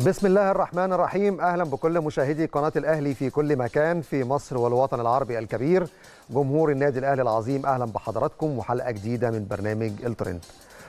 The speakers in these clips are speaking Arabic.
بسم الله الرحمن الرحيم اهلا بكل مشاهدي قناه الاهلي في كل مكان في مصر والوطن العربي الكبير جمهور النادي الاهلي العظيم اهلا بحضراتكم وحلقه جديده من برنامج الترند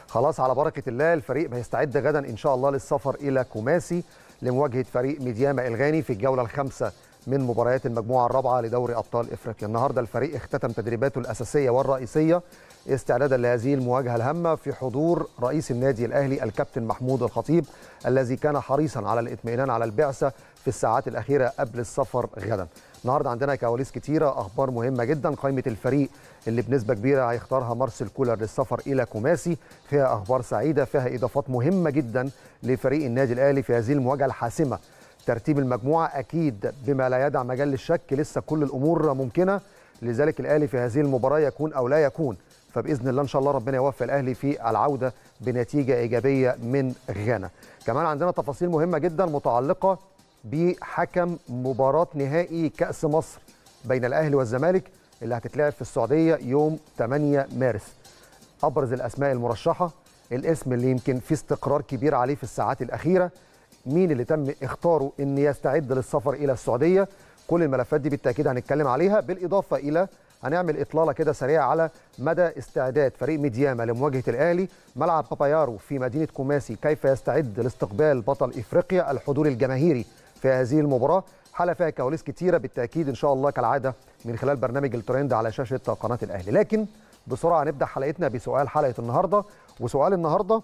خلاص على بركه الله الفريق هيستعد غدا ان شاء الله للسفر الى كوماسي لمواجهه فريق ميدياما الغاني في الجوله الخامسه من مباريات المجموعه الرابعه لدوري ابطال افريقيا النهارده الفريق اختتم تدريباته الاساسيه والرئيسيه استعدادا لهذه المواجهه الهامه في حضور رئيس النادي الاهلي الكابتن محمود الخطيب الذي كان حريصا على الاطمئنان على البعثه في الساعات الاخيره قبل السفر غدا. النهارده عندنا كواليس كتيره اخبار مهمه جدا قائمه الفريق اللي بنسبه كبيره هيختارها مارسيل كولر للسفر الى كوماسي فيها اخبار سعيده فيها اضافات مهمه جدا لفريق النادي الاهلي في هذه المواجهه الحاسمه. ترتيب المجموعه اكيد بما لا يدع مجال للشك لسه كل الامور ممكنه لذلك الاهلي في هذه المباراه يكون او لا يكون فباذن الله ان شاء الله ربنا يوفق الاهلي في العوده بنتيجه ايجابيه من غانا. كمان عندنا تفاصيل مهمه جدا متعلقه بحكم مباراه نهائي كاس مصر بين الاهلي والزمالك اللي هتتلعب في السعوديه يوم 8 مارس. ابرز الاسماء المرشحه الاسم اللي يمكن في استقرار كبير عليه في الساعات الاخيره مين اللي تم اختاره ان يستعد للسفر الى السعوديه كل الملفات دي بالتاكيد هنتكلم عليها بالاضافه الى هنعمل اطلاله كده سريعه على مدى استعداد فريق ميدياما لمواجهه الاهلي ملعب بابايارو في مدينه كوماسي كيف يستعد لاستقبال بطل افريقيا الحضور الجماهيري في هذه المباراه حاله فيها كواليس كتيره بالتاكيد ان شاء الله كالعاده من خلال برنامج الترند على شاشه قناه الاهلي لكن بسرعه هنبدا حلقتنا بسؤال حلقه النهارده وسؤال النهارده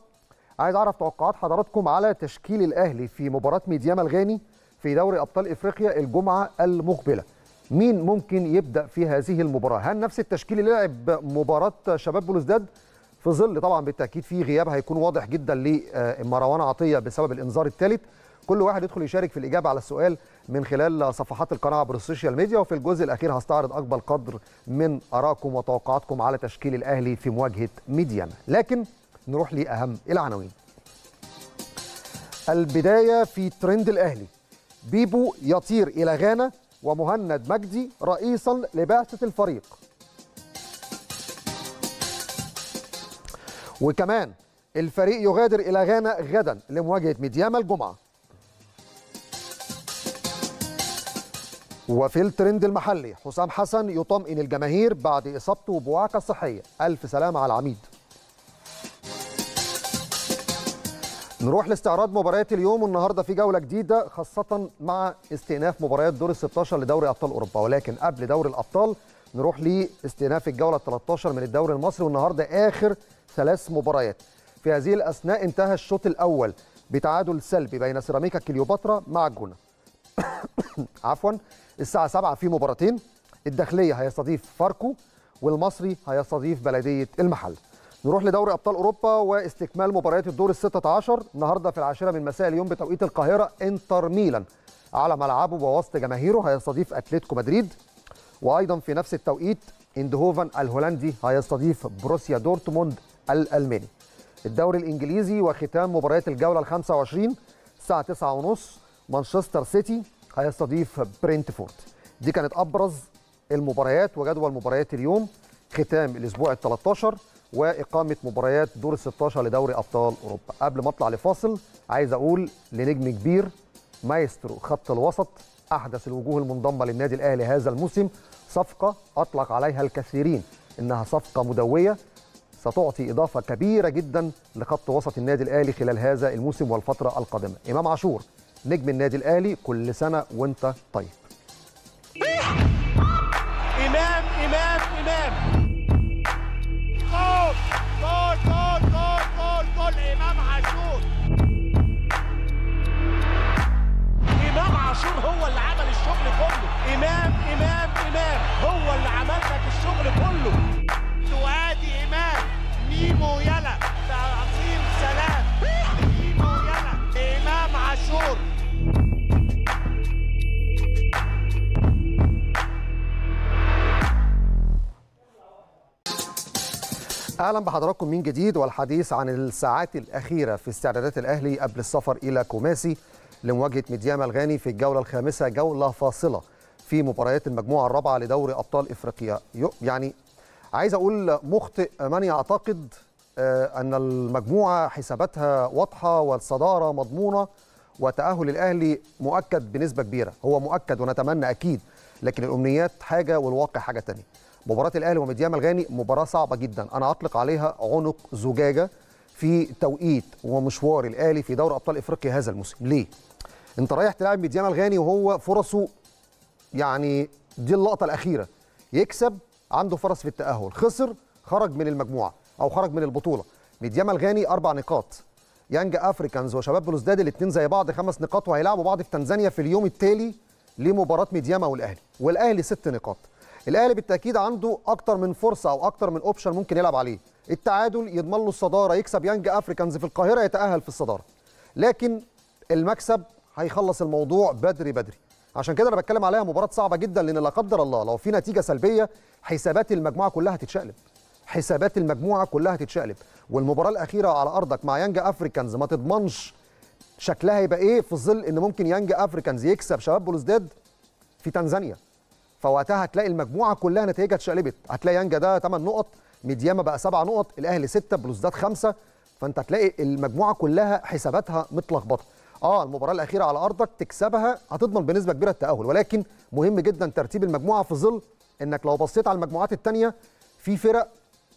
عايز اعرف توقعات حضراتكم على تشكيل الاهلي في مباراه ميدياما الغاني في دوري ابطال افريقيا الجمعه المقبله مين ممكن يبدا في هذه المباراه هل نفس التشكيل اللي لعب مباراه شباب بلوزداد في ظل طبعا بالتاكيد في غياب هيكون واضح جدا لمروان عطيه بسبب الانذار الثالث كل واحد يدخل يشارك في الاجابه على السؤال من خلال صفحات القناه عبر السوشيال ميديا وفي الجزء الاخير هستعرض اكبر قدر من ارائكم وتوقعاتكم على تشكيل الاهلي في مواجهه ميديان لكن نروح لاهم العناوين البدايه في ترند الاهلي بيبو يطير الى غانا ومهند مجدي رئيسا لبعثة الفريق وكمان الفريق يغادر إلى غانا غدا لمواجهة ميدياما الجمعة وفي الترند المحلي حسام حسن يطمئن الجماهير بعد إصابته بوعكة صحية ألف سلام على العميد نروح لاستعراض مباريات اليوم والنهارده في جوله جديده خاصه مع استئناف مباريات دور ال 16 لدوري ابطال اوروبا ولكن قبل دوري الابطال نروح لاستئناف الجوله ال 13 من الدوري المصري والنهارده اخر ثلاث مباريات في هذه الاثناء انتهى الشوط الاول بتعادل سلبي بين سيراميكا كليوباترا مع الجونه عفوا الساعه 7 في مباراتين الداخليه هيستضيف فاركو والمصري هيستضيف بلديه المحل نروح لدوري ابطال اوروبا واستكمال مباريات الدور ال 16 النهارده في العاشره من مساء اليوم بتوقيت القاهره انتر ميلان على ملعبه ووسط جماهيره هيستضيف اتلتيكو مدريد وايضا في نفس التوقيت اندهوفن الهولندي هيستضيف بروسيا دورتموند الالماني الدوري الانجليزي وختام مباريات الجوله ال 25 الساعه 9:30 مانشستر سيتي هيستضيف برينتفورد دي كانت ابرز المباريات وجدول مباريات اليوم ختام الاسبوع ال 13 واقامه مباريات دور ال 16 لدوري ابطال اوروبا قبل ما اطلع لفاصل عايز اقول لنجم كبير مايسترو خط الوسط احدث الوجوه المنضمه للنادي الاهلي هذا الموسم صفقه اطلق عليها الكثيرين انها صفقه مدويه ستعطي اضافه كبيره جدا لخط وسط النادي الاهلي خلال هذا الموسم والفتره القادمه امام عاشور نجم النادي الاهلي كل سنه وانت طيب الشغل كله وادي امام ميمو يلا تعظيم سلام ميمو يلا امام عاشور اهلا بحضراتكم من جديد والحديث عن الساعات الاخيره في استعدادات الاهلي قبل السفر الى كوماسي لمواجهه ميديام الغاني في الجوله الخامسه جوله فاصله في مباريات المجموعه الرابعه لدوري ابطال افريقيا يعني عايز اقول مخطئ من يعتقد آه، ان المجموعه حساباتها واضحه والصداره مضمونه وتاهل الاهلي مؤكد بنسبه كبيره هو مؤكد ونتمنى اكيد لكن الامنيات حاجه والواقع حاجه تانية مباراه الاهلي ومديام الغاني مباراه صعبه جدا انا اطلق عليها عنق زجاجه في توقيت ومشوار الاهلي في دوري ابطال افريقيا هذا الموسم ليه انت رايح تلاعب مديام الغاني وهو فرصه يعني دي اللقطه الاخيره يكسب عنده فرص في التاهل خسر خرج من المجموعه او خرج من البطوله ميديام الغاني اربع نقاط يانج افريكانز وشباب بلوزداد الاثنين زي بعض خمس نقاط وهيلعبوا بعض في تنزانيا في اليوم التالي لمباراه ميدياما والاهلي والاهلي ست نقاط الاهلي بالتاكيد عنده اكتر من فرصه او اكتر من اوبشن ممكن يلعب عليه التعادل يضمن له الصداره يكسب يانج افريكانز في القاهره يتاهل في الصداره لكن المكسب هيخلص الموضوع بدري بدري عشان كده انا بتكلم عليها مباراه صعبه جدا لان لا قدر الله لو في نتيجه سلبيه حسابات المجموعه كلها هتتشقلب حسابات المجموعه كلها هتتشقلب والمباراه الاخيره على ارضك مع يانج افريكانز ما تضمنش شكلها هيبقى ايه في ظل ان ممكن يانج افريكانز يكسب شباب بلوزداد في تنزانيا فوقتها هتلاقي المجموعه كلها نتائجها اتشقلبت هتلاقي يانجا ده 8 نقط ميدياما بقى 7 نقط الاهلي 6 بلوزداد 5 فانت هتلاقي المجموعه كلها حساباتها متلخبطه اه المباراه الاخيره على ارضك تكسبها هتضمن بنسبه كبيره التاهل ولكن مهم جدا ترتيب المجموعه في ظل انك لو بصيت على المجموعات الثانيه في فرق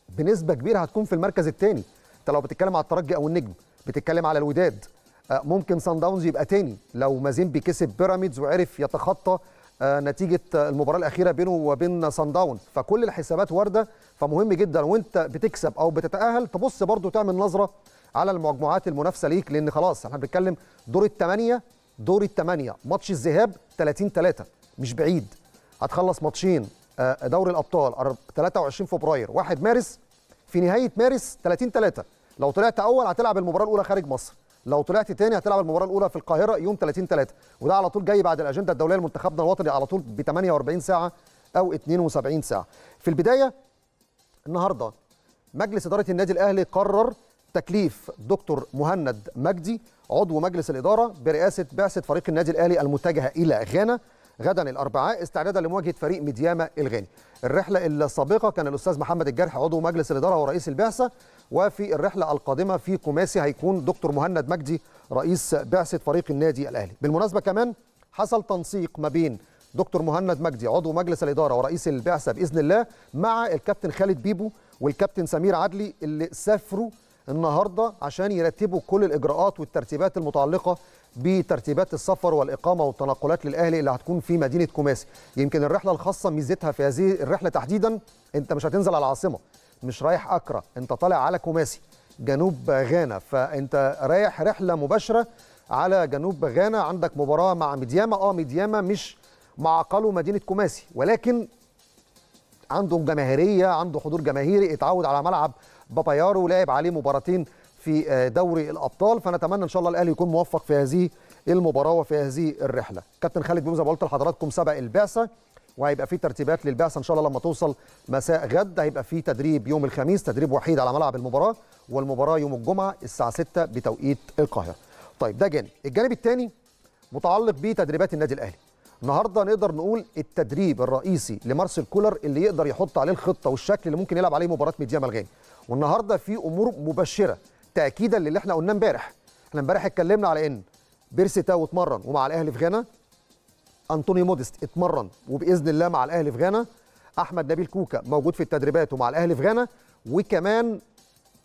بنسبه كبيره هتكون في المركز الثاني انت لو بتتكلم على الترجي او النجم بتتكلم على الوداد آه، ممكن سان داونز يبقى تاني لو مازيمبي كسب بيراميدز وعرف يتخطى آه، نتيجه آه، المباراه الاخيره بينه وبين سان داونز فكل الحسابات وارده فمهم جدا وانت بتكسب او بتتاهل تبص برضو تعمل نظره على المجموعات المنافسه ليك لان خلاص احنا بنتكلم دور الثمانيه دور الثمانيه ماتش الذهاب 30 3 مش بعيد هتخلص ماتشين آه، دوري الابطال 23 فبراير 1 مارس في نهايه مارس 30 3 لو طلعت اول هتلعب المباراه الاولى خارج مصر لو طلعت تاني هتلعب المباراه الاولى في القاهره يوم 30 3 وده على طول جاي بعد الاجنده الدوليه لمنتخبنا الوطني على طول ب 48 ساعه او 72 ساعه في البدايه النهارده مجلس اداره النادي الاهلي قرر تكليف دكتور مهند مجدي عضو مجلس الإدارة برئاسة بعثة فريق النادي الأهلي المتجهة إلى غانا غدا الأربعاء استعدادا لمواجهة فريق ميدياما الغاني الرحلة السابقة كان الأستاذ محمد الجرح عضو مجلس الإدارة ورئيس البعثة وفي الرحلة القادمة في كوماسي هيكون دكتور مهند مجدي رئيس بعثة فريق النادي الأهلي بالمناسبة كمان حصل تنسيق ما بين دكتور مهند مجدي عضو مجلس الإدارة ورئيس البعثة بإذن الله مع الكابتن خالد بيبو والكابتن سمير عدلي اللي سافروا النهارده عشان يرتبوا كل الاجراءات والترتيبات المتعلقه بترتيبات السفر والاقامه والتنقلات للاهلي اللي هتكون في مدينه كوماسي يمكن الرحله الخاصه ميزتها في هذه الرحله تحديدا انت مش هتنزل على العاصمه مش رايح اكرا انت طالع على كوماسي جنوب غانا فانت رايح رحله مباشره على جنوب غانا عندك مباراه مع ميدياما اه ميدياما مش معقله مدينه كوماسي ولكن عنده جماهيريه عنده حضور جماهيري اتعود على ملعب بابايارو لعب عليه مباراتين في آه، دوري الابطال فنتمنى ان شاء الله الاهلي يكون موفق في هذه المباراه وفي هذه الرحله كابتن خالد بيوم زي ما قلت لحضراتكم سبق البعثه وهيبقى في ترتيبات للبعثه ان شاء الله لما توصل مساء غد هيبقى في تدريب يوم الخميس تدريب وحيد على ملعب المباراه والمباراه يوم الجمعه الساعه 6 بتوقيت القاهره طيب ده جانب الجانب الثاني متعلق بتدريبات النادي الاهلي النهارده نقدر نقول التدريب الرئيسي لمارسيل كولر اللي يقدر يحط عليه الخطه والشكل اللي ممكن يلعب عليه مباراه ميديا ملغاني والنهارده في امور مبشره تاكيدا للي احنا قلناه امبارح احنا امبارح اتكلمنا على ان بيرسي تاو اتمرن ومع الاهلي في غانا انطوني موديست اتمرن وباذن الله مع الاهلي في غانا احمد نبيل كوكا موجود في التدريبات ومع الاهلي في غانا وكمان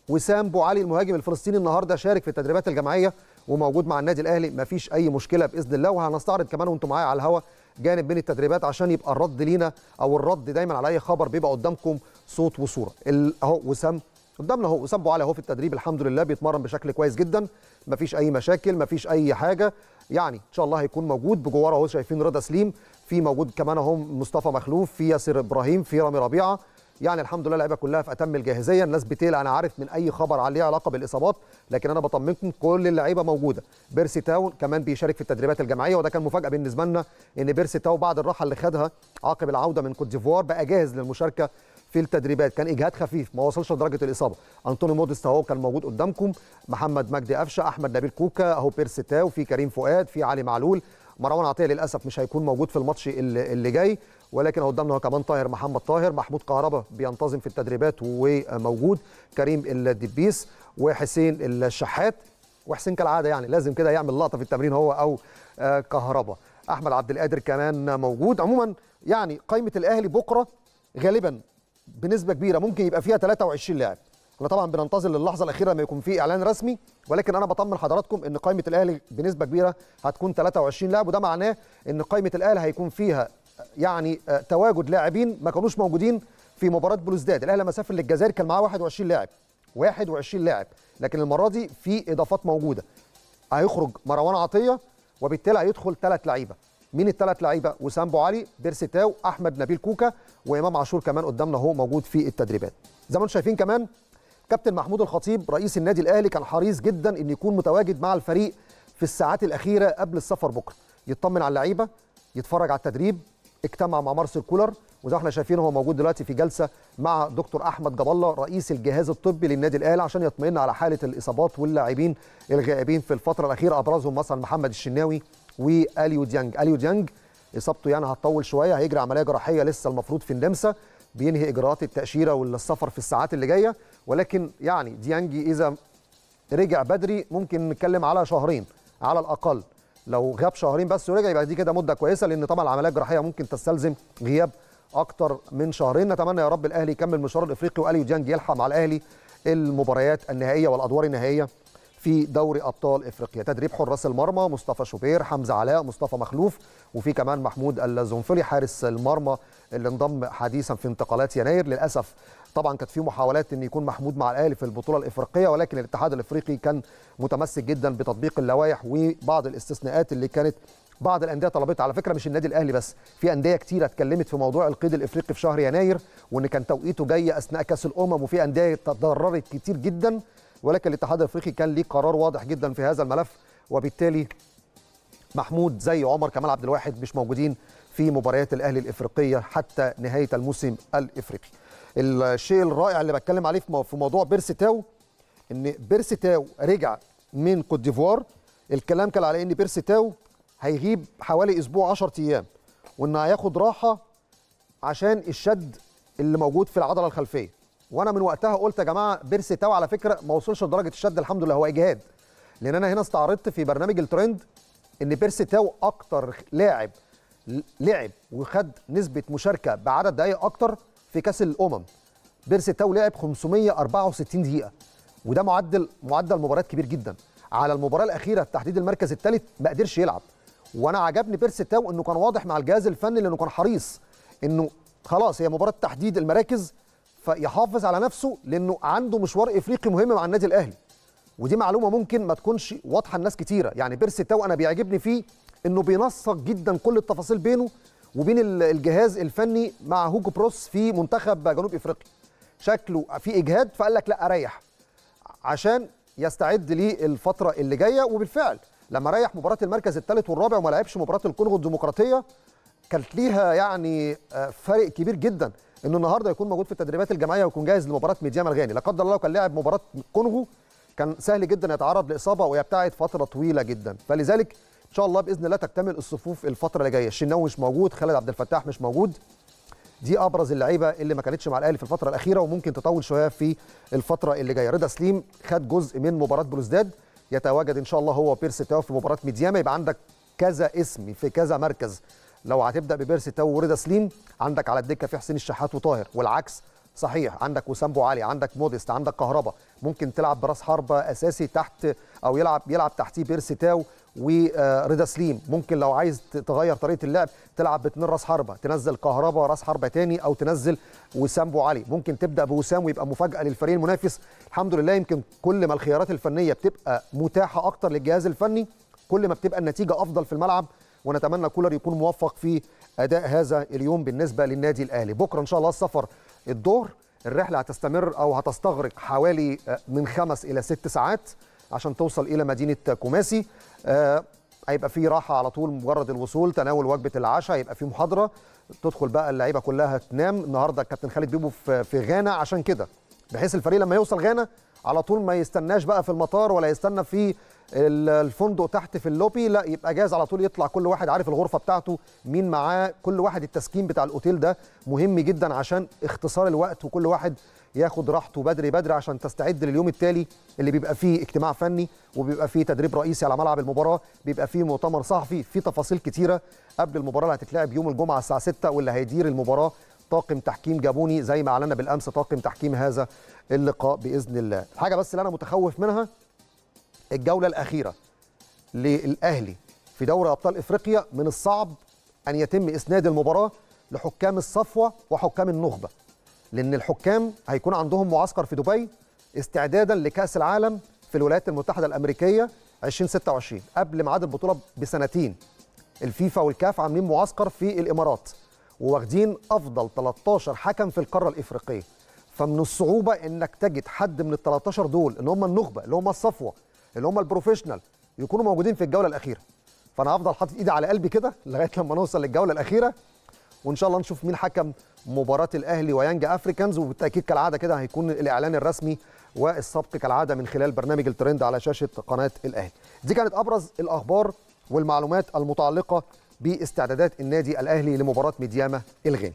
وسام بو علي المهاجم الفلسطيني النهارده شارك في التدريبات الجماعيه وموجود مع النادي الاهلي مفيش اي مشكله باذن الله وهنستعرض كمان وانتم معايا على الهواء جانب من التدريبات عشان يبقى الرد لينا او الرد دايما على اي خبر بيبقى قدامكم صوت وصوره اهو وسام قدامنا اهو وسام علي اهو في التدريب الحمد لله بيتمرن بشكل كويس جدا مفيش اي مشاكل مفيش اي حاجه يعني ان شاء الله هيكون موجود بجواره اهو شايفين رضا سليم في موجود كمان اهو مصطفى مخلوف في ياسر ابراهيم في رامي ربيعه يعني الحمد لله اللعيبه كلها في اتم الجاهزيه الناس بتقلق انا عارف من اي خبر عليه علاقه بالاصابات لكن انا بطمنكم كل اللعيبه موجوده بيرسي تاو كمان بيشارك في التدريبات الجماعيه وده كان مفاجاه بالنسبه لنا ان بيرسي تاو بعد الراحه اللي خدها عقب العوده من كوت ديفوار بقى جاهز للمشاركه في التدريبات كان اجهاد خفيف ما وصلش لدرجه الاصابه انطوني مودست اهو كان موجود قدامكم محمد مجدي قفشه احمد نبيل كوكا اهو بيرسي تاو في كريم فؤاد في علي معلول مروان عطيه للاسف مش هيكون موجود في الماتش اللي جاي ولكن قدامنا كمان طاهر محمد طاهر محمود كهربا بينتظم في التدريبات وموجود كريم الدبيس وحسين الشحات وحسين كالعاده يعني لازم كده يعمل لقطه في التمرين هو او آه، كهربا احمد عبد القادر كمان موجود عموما يعني قائمه الاهلي بكره غالبا بنسبه كبيره ممكن يبقى فيها 23 لاعب احنا طبعا بننتظر للحظه الاخيره لما يكون في اعلان رسمي ولكن انا بطمن حضراتكم ان قائمه الاهلي بنسبه كبيره هتكون 23 لاعب وده معناه ان قائمه الاهلي هيكون فيها يعني آه، تواجد لاعبين ما كانوش موجودين في مباراه بلوزداد الاهلي لما سافر للجزائر كان معاه 21 لاعب 21 لاعب لكن المره دي في اضافات موجوده هيخرج مروان عطيه وبالتالي هيدخل ثلاث لعيبه مين الثلاث لعيبه وسام ابو علي تاو احمد نبيل كوكا وامام عاشور كمان قدامنا اهو موجود في التدريبات زي ما انتم شايفين كمان كابتن محمود الخطيب رئيس النادي الاهلي كان حريص جدا ان يكون متواجد مع الفريق في الساعات الاخيره قبل السفر بكره يطمن على اللعيبه يتفرج على التدريب اجتمع مع مارسيل كولر وزي ما احنا شايفين هو موجود دلوقتي في جلسه مع دكتور احمد جاب الله رئيس الجهاز الطبي للنادي الاهلي عشان يطمئن على حاله الاصابات واللاعبين الغائبين في الفتره الاخيره ابرزهم مثلا محمد الشناوي واليو ديانج اليو ديانج اصابته يعني هتطول شويه هيجري عمليه جراحيه لسه المفروض في النمسا بينهي اجراءات التاشيره والسفر في الساعات اللي جايه ولكن يعني ديانج اذا رجع بدري ممكن نتكلم على شهرين على الاقل لو غاب شهرين بس ورجع يبقى دي كده مده كويسه لان طبعا العمليه الجراحيه ممكن تستلزم غياب اكتر من شهرين نتمنى يا رب الاهلي يكمل مشواره الافريقي واليو ديانج يلحق مع الاهلي المباريات النهائيه والادوار النهائيه في دوري ابطال افريقيا تدريب حراس المرمى مصطفى شوبير حمزه علاء مصطفى مخلوف وفي كمان محمود الزنفلي حارس المرمى اللي انضم حديثا في انتقالات يناير للاسف طبعا كانت في محاولات ان يكون محمود مع الاهلي في البطوله الافريقيه ولكن الاتحاد الافريقي كان متمسك جدا بتطبيق اللوائح وبعض الاستثناءات اللي كانت بعض الانديه طلبتها على فكره مش النادي الاهلي بس في انديه كتيره اتكلمت في موضوع القيد الافريقي في شهر يناير وان كان توقيته جاي اثناء كاس الامم وفي انديه تضررت كتير جدا ولكن الاتحاد الافريقي كان ليه قرار واضح جدا في هذا الملف وبالتالي محمود زي عمر كمال عبد الواحد مش موجودين في مباريات الاهلي الافريقيه حتى نهايه الموسم الافريقي الشيء الرائع اللي بتكلم عليه في موضوع بيرسي تاو ان بيرسي تاو رجع من كوت ديفوار الكلام كان على ان بيرسي تاو هيغيب حوالي اسبوع 10 ايام وان هياخد راحه عشان الشد اللي موجود في العضله الخلفيه وانا من وقتها قلت يا جماعه بيرسي تاو على فكره ما وصلش لدرجه الشد الحمد لله هو اجهاد لان انا هنا استعرضت في برنامج الترند ان بيرسي تاو اكتر لاعب لعب وخد نسبه مشاركه بعدد دقائق اكتر في كاس الامم بيرسي تاو لعب 564 دقيقه وده معدل معدل مباريات كبير جدا على المباراه الاخيره تحديد المركز الثالث ما قدرش يلعب وانا عجبني بيرسي تاو انه كان واضح مع الجهاز الفني لانه كان حريص انه خلاص هي مباراه تحديد المراكز فيحافظ على نفسه لانه عنده مشوار افريقي مهم مع النادي الاهلي ودي معلومه ممكن ما تكونش واضحه لناس كتيره يعني بيرسي تاو انا بيعجبني فيه انه بينسق جدا كل التفاصيل بينه وبين الجهاز الفني مع هوجو بروس في منتخب جنوب افريقيا شكله في اجهاد فقال لك لا اريح عشان يستعد للفتره اللي جايه وبالفعل لما ريح مباراه المركز الثالث والرابع وما لعبش مباراه الكونغو الديمقراطيه كانت ليها يعني آه، فرق كبير جدا انه النهارده يكون موجود في التدريبات الجماعيه ويكون جاهز لمباراه ميديام الغاني لا قدر الله لو كان لاعب مباراه كونغو كان سهل جدا يتعرض لاصابه ويبتعد فتره طويله جدا فلذلك ان شاء الله باذن الله تكتمل الصفوف الفتره اللي جايه الشناوي مش موجود خالد عبد الفتاح مش موجود دي ابرز اللعيبه اللي ما كانتش مع الاهلي في الفتره الاخيره وممكن تطول شويه في الفتره اللي جايه رضا سليم خد جزء من مباراه بلوزداد يتواجد ان شاء الله هو وبيرسي تاو في مباراه ميدياما يبقى عندك كذا اسم في كذا مركز لو هتبدا ببيرسي تاو ورضا سليم عندك على الدكه في حسين الشحات وطاهر والعكس صحيح عندك وسام بو علي عندك موديست عندك كهربا ممكن تلعب براس حربه اساسي تحت او يلعب يلعب تحتيه بيرسي تاو ورضا سليم ممكن لو عايز تغير طريقه اللعب تلعب باتنين راس حربه تنزل كهربا راس حربه تاني او تنزل وسام بو علي ممكن تبدا بوسام ويبقى مفاجاه للفريق المنافس الحمد لله يمكن كل ما الخيارات الفنيه بتبقى متاحه اكتر للجهاز الفني كل ما بتبقى النتيجه افضل في الملعب ونتمنى كولر يكون موفق في اداء هذا اليوم بالنسبه للنادي الاهلي بكره ان شاء الله السفر الدور الرحله هتستمر او هتستغرق حوالي آه، من خمس الى ست ساعات عشان توصل الى مدينه كوماسي آه، هيبقى في راحه على طول مجرد الوصول تناول وجبه العشاء هيبقى في محاضره تدخل بقى اللعيبه كلها تنام النهارده الكابتن خالد بيبو في غانا عشان كده بحيث الفريق لما يوصل غانا على طول ما يستناش بقى في المطار ولا يستنى في الفندق تحت في اللوبي لا يبقى جاهز على طول يطلع كل واحد عارف الغرفه بتاعته مين معاه كل واحد التسكين بتاع الاوتيل ده مهم جدا عشان اختصار الوقت وكل واحد ياخد راحته بدري بدري عشان تستعد لليوم التالي اللي بيبقى فيه اجتماع فني وبيبقى فيه تدريب رئيسي على ملعب المباراه بيبقى فيه مؤتمر صحفي في تفاصيل كتيره قبل المباراه اللي هتتلعب يوم الجمعه الساعه 6 واللي هيدير المباراه طاقم تحكيم جابوني زي ما اعلنا بالامس طاقم تحكيم هذا اللقاء باذن الله الحاجه بس اللي انا متخوف منها الجوله الاخيره للاهلي في دوري ابطال افريقيا من الصعب ان يتم اسناد المباراه لحكام الصفوه وحكام النخبه لأن الحكام هيكون عندهم معسكر في دبي استعدادا لكأس العالم في الولايات المتحدة الأمريكية 2026 قبل ميعاد البطولة بسنتين الفيفا والكاف عاملين معسكر في الإمارات وواخدين أفضل 13 حكم في القارة الإفريقية فمن الصعوبة إنك تجد حد من ال 13 دول اللي هم النخبة اللي هم الصفوة اللي هم البروفيشنال يكونوا موجودين في الجولة الأخيرة فأنا هفضل حاطط إيدي على قلبي كده لغاية لما نوصل للجولة الأخيرة وان شاء الله نشوف مين حكم مباراه الاهلي ويانج افريكانز وبالتاكيد كالعاده كده هيكون الاعلان الرسمي والسبق كالعاده من خلال برنامج الترند على شاشه قناه الاهلي دي كانت ابرز الاخبار والمعلومات المتعلقه باستعدادات النادي الاهلي لمباراه ميدياما الغيني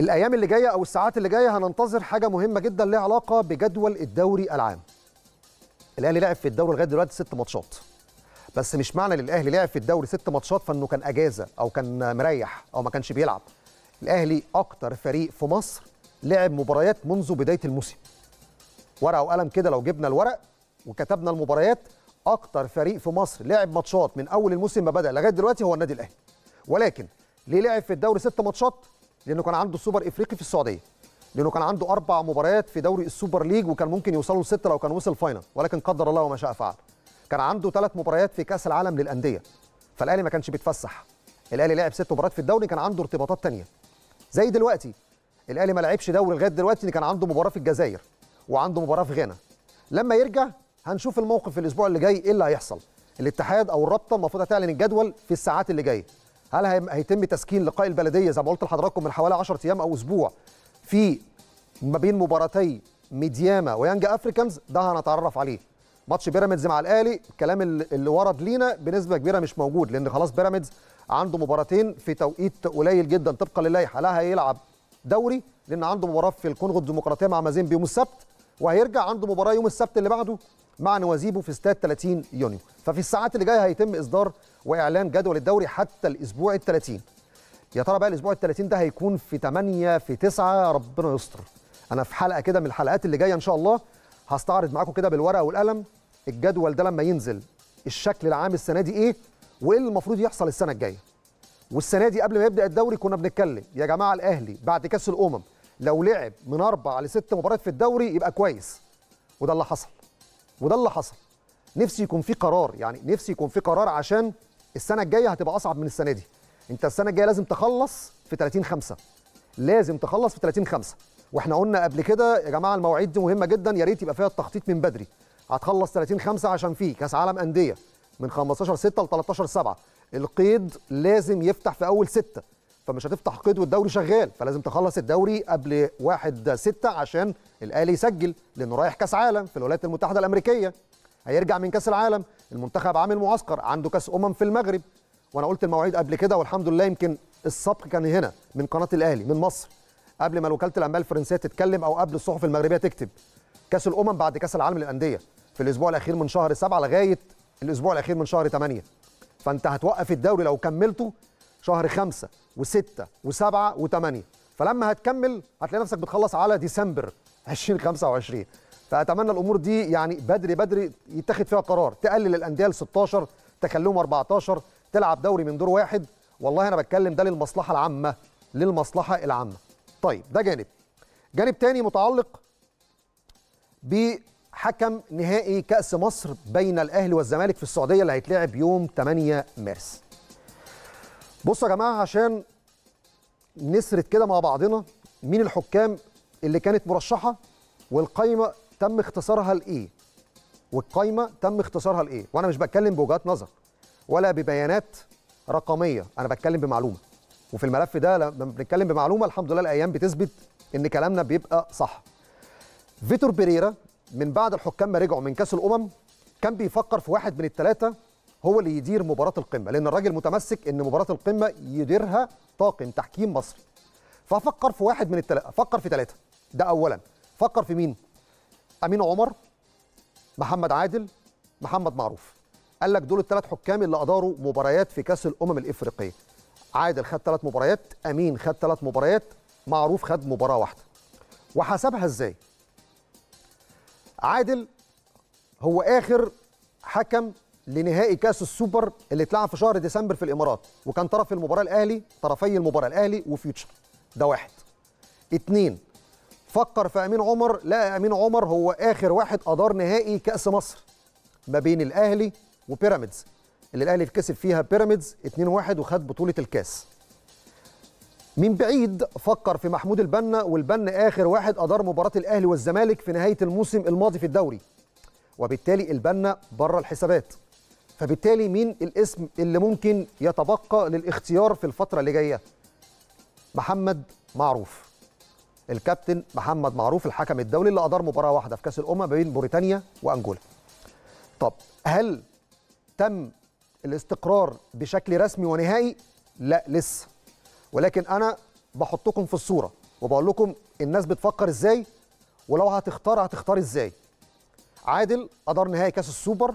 الايام اللي جايه او الساعات اللي جايه هننتظر حاجه مهمه جدا ليها علاقه بجدول الدوري العام الاهلي لعب في الدوري لغايه دلوقتي ست ماتشات بس مش معنى ان الاهلي لعب في الدوري ست ماتشات فانه كان اجازه او كان مريح او ما كانش بيلعب الاهلي اكتر فريق في مصر لعب مباريات منذ بدايه الموسم ورقه وقلم كده لو جبنا الورق وكتبنا المباريات اكتر فريق في مصر لعب ماتشات من اول الموسم ما بدا لغايه دلوقتي هو النادي الاهلي ولكن ليه لعب في الدوري ست ماتشات لانه كان عنده سوبر افريقي في السعوديه لانه كان عنده اربع مباريات في دوري السوبر ليج وكان ممكن يوصلوا لسته لو كان وصل فاينل ولكن قدر الله وما شاء فعل كان عنده ثلاث مباريات في كاس العالم للانديه فالاهلي ما كانش بيتفسح الاهلي لعب ست مباريات في الدوري كان عنده ارتباطات ثانيه زي دلوقتي الاهلي ما لعبش دوري لغايه دلوقتي اللي كان عنده مباراه في الجزائر وعنده مباراه في غانا لما يرجع هنشوف الموقف في الاسبوع اللي جاي ايه اللي هيحصل الاتحاد او الرابطه المفروض هتعلن الجدول في الساعات اللي جايه هل هيتم تسكين لقاء البلديه زي ما قلت لحضراتكم من حوالي 10 ايام او اسبوع في ما بين مباراتي ميدياما ويانجا افريكانز ده هنتعرف عليه ماتش بيراميدز مع الاهلي الكلام اللي ورد لينا بنسبه كبيره مش موجود لان خلاص بيراميدز عنده مباراتين في توقيت قليل جدا طبقا للائحه لا هيلعب دوري لان عنده مباراه في الكونغو الديمقراطيه مع مازيمبي يوم السبت وهيرجع عنده مباراه يوم السبت اللي بعده مع نوازيبو في استاد 30 يونيو ففي الساعات اللي جايه هيتم اصدار واعلان جدول الدوري حتى الاسبوع ال 30 يا ترى بقى الاسبوع ال 30 ده هيكون في 8 في 9 ربنا يستر انا في حلقه كده من الحلقات اللي جايه ان شاء الله هستعرض معاكم كده بالورقه والقلم الجدول ده لما ينزل الشكل العام السنه دي ايه وايه اللي المفروض يحصل السنه الجايه والسنه دي قبل ما يبدا الدوري كنا بنتكلم يا جماعه الاهلي بعد كاس الامم لو لعب من اربع لست مباريات في الدوري يبقى كويس وده اللي حصل وده اللي حصل نفسي يكون في قرار يعني نفسي يكون في قرار عشان السنه الجايه هتبقى اصعب من السنه دي انت السنه الجايه لازم تخلص في 30 5 لازم تخلص في 30 5 واحنا قلنا قبل كده يا جماعه المواعيد دي مهمه جدا يا ريت يبقى فيها التخطيط من بدري هتخلص 30 5 عشان في كاس عالم انديه من 15 6 ل 13 7 القيد لازم يفتح في اول 6 فمش هتفتح قيد والدوري شغال فلازم تخلص الدوري قبل 1 6 عشان الاهلي يسجل لانه رايح كاس عالم في الولايات المتحده الامريكيه هيرجع من كاس العالم المنتخب عامل معسكر عنده كاس امم في المغرب وانا قلت المواعيد قبل كده والحمد لله يمكن السبق كان هنا من قناه الاهلي من مصر قبل ما وكاله الانباء الفرنسيه تتكلم او قبل الصحف المغربيه تكتب كاس الامم بعد كاس العالم للانديه في الاسبوع الاخير من شهر سبعة لغايه الاسبوع الاخير من شهر 8 فانت هتوقف الدوري لو كملته شهر خمسة وستة وسبعة وثمانية فلما هتكمل هتلاقي نفسك بتخلص على ديسمبر 2025 فاتمنى الامور دي يعني بدري بدري يتخذ فيها قرار تقلل الانديه ل 16 تكلم 14 تلعب دوري من دور واحد والله انا بتكلم ده للمصلحه العامه للمصلحه العامه طيب ده جانب جانب تاني متعلق ب حكم نهائي كأس مصر بين الأهلي والزمالك في السعودية اللي هيتلعب يوم 8 مارس. بصوا يا جماعة عشان نسرد كده مع بعضنا مين الحكام اللي كانت مرشحة والقايمة تم اختصارها لإيه؟ والقايمة تم اختصارها لإيه؟ وأنا مش بتكلم بوجهات نظر ولا ببيانات رقمية، أنا بتكلم بمعلومة. وفي الملف ده لما بنتكلم بمعلومة الحمد لله الأيام بتثبت إن كلامنا بيبقى صح. فيتور بيريرا من بعد الحكام ما رجعوا من كاس الامم كان بيفكر في واحد من الثلاثه هو اللي يدير مباراه القمه لان الراجل متمسك ان مباراه القمه يديرها طاقم تحكيم مصري ففكر في واحد من الثلاثه فكر في ثلاثه ده اولا فكر في مين امين عمر محمد عادل محمد معروف قال لك دول الثلاث حكام اللي اداروا مباريات في كاس الامم الافريقيه عادل خد ثلاث مباريات امين خد ثلاث مباريات معروف خد مباراه واحده وحسبها ازاي عادل هو اخر حكم لنهائي كاس السوبر اللي اتلعب في شهر ديسمبر في الامارات وكان طرف المباراه الاهلي طرفي المباراه الاهلي وفيوتشر ده واحد اتنين فكر في امين عمر لا امين عمر هو اخر واحد ادار نهائي كاس مصر ما بين الاهلي وبيراميدز اللي الاهلي كسب فيها بيراميدز 2-1 وخد بطوله الكاس من بعيد فكر في محمود البنا والبنا اخر واحد ادار مباراه الاهلي والزمالك في نهايه الموسم الماضي في الدوري وبالتالي البنا بره الحسابات فبالتالي مين الاسم اللي ممكن يتبقى للاختيار في الفتره اللي جايه محمد معروف الكابتن محمد معروف الحكم الدولي اللي ادار مباراه واحده في كاس الامم بين موريتانيا وانجولا طب هل تم الاستقرار بشكل رسمي ونهائي لا لسه ولكن انا بحطكم في الصوره وبقول لكم الناس بتفكر ازاي ولو هتختار هتختار ازاي عادل ادار نهائي كاس السوبر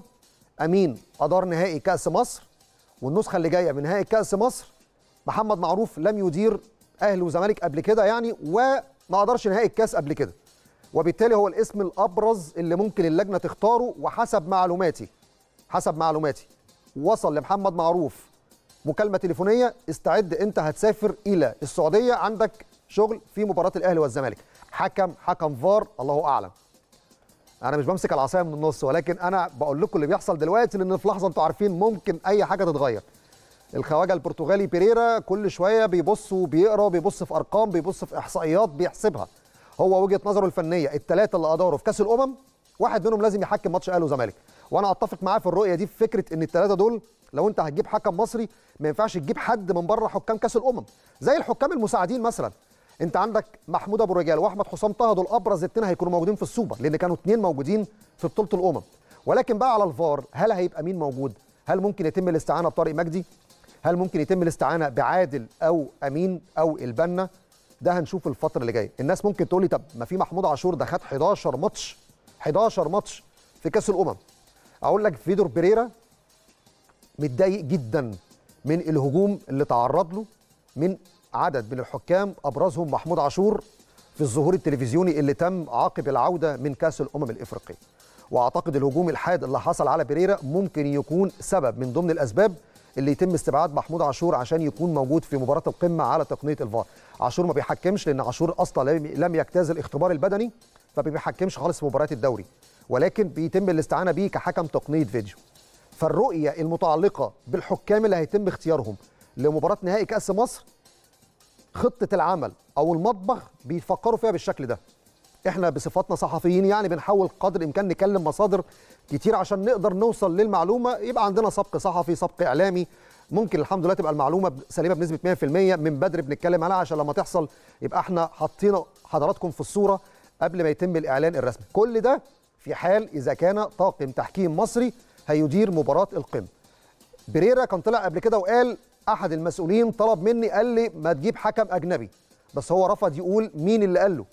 امين ادار نهائي كاس مصر والنسخه اللي جايه من نهائي كاس مصر محمد معروف لم يدير اهلي وزمالك قبل كده يعني وما قدرش نهائي الكاس قبل كده وبالتالي هو الاسم الابرز اللي ممكن اللجنه تختاره وحسب معلوماتي حسب معلوماتي وصل لمحمد معروف مكالمه تليفونيه استعد انت هتسافر الى السعوديه عندك شغل في مباراه الاهلي والزمالك حكم حكم فار الله اعلم انا مش بمسك العصايه من النص ولكن انا بقول لكم اللي بيحصل دلوقتي لان في لحظه انتوا عارفين ممكن اي حاجه تتغير الخواجه البرتغالي بيريرا كل شويه بيبص وبيقرا بيبص في ارقام بيبص في احصائيات بيحسبها هو وجهه نظره الفنيه الثلاثه اللي اداروا في كاس الامم واحد منهم لازم يحكم ماتش اهلي وزمالك وانا اتفق معاه في الرؤيه دي في فكره ان الثلاثه دول لو انت هتجيب حكم مصري ما ينفعش تجيب حد من بره حكام كاس الامم زي الحكام المساعدين مثلا انت عندك محمود ابو رجال واحمد حسام طه دول ابرز اثنين هيكونوا موجودين في السوبر لان كانوا اثنين موجودين في بطوله الامم ولكن بقى على الفار هل هيبقى مين موجود هل ممكن يتم الاستعانه بطارق مجدي هل ممكن يتم الاستعانه بعادل او امين او البنا ده هنشوف الفتره اللي جايه الناس ممكن تقول لي طب ما في محمود عاشور ده خد 11 ماتش 11 ماتش في كاس الامم اقول لك فيدور بيريرا متضايق جدا من الهجوم اللي تعرض له من عدد من الحكام ابرزهم محمود عاشور في الظهور التلفزيوني اللي تم عقب العوده من كاس الامم الافريقيه واعتقد الهجوم الحاد اللي حصل على بيريرا ممكن يكون سبب من ضمن الاسباب اللي يتم استبعاد محمود عاشور عشان يكون موجود في مباراه القمه على تقنيه الفار عاشور ما بيحكمش لان عاشور اصلا لم يجتاز الاختبار البدني فما بيحكمش خالص في مباريات الدوري ولكن بيتم الاستعانه بيه كحكم تقنيه فيديو فالرؤية المتعلقة بالحكام اللي هيتم اختيارهم لمباراة نهائي كأس مصر خطة العمل أو المطبخ بيفكروا فيها بالشكل ده احنا بصفتنا صحفيين يعني بنحاول قدر الامكان نكلم مصادر كتير عشان نقدر نوصل للمعلومه يبقى عندنا سبق صحفي سبق اعلامي ممكن الحمد لله تبقى المعلومه سليمه بنسبه 100% من بدري بنتكلم عليها عشان لما تحصل يبقى احنا حاطين حضراتكم في الصوره قبل ما يتم الاعلان الرسمي كل ده في حال اذا كان طاقم تحكيم مصري هيدير مباراه القمه بريرا كان طلع قبل كده وقال احد المسؤولين طلب مني قال لي ما تجيب حكم اجنبي بس هو رفض يقول مين اللي قال له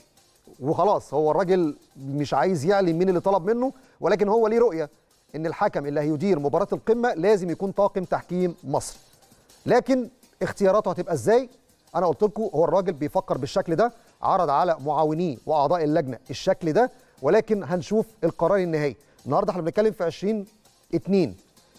وخلاص هو الراجل مش عايز يعلن مين اللي طلب منه ولكن هو ليه رؤيه ان الحكم اللي هيدير مباراه القمه لازم يكون طاقم تحكيم مصري لكن اختياراته هتبقى ازاي انا قلت لكم هو الراجل بيفكر بالشكل ده عرض على معاونيه واعضاء اللجنه الشكل ده ولكن هنشوف القرار النهائي النهارده احنا بنتكلم في 20 2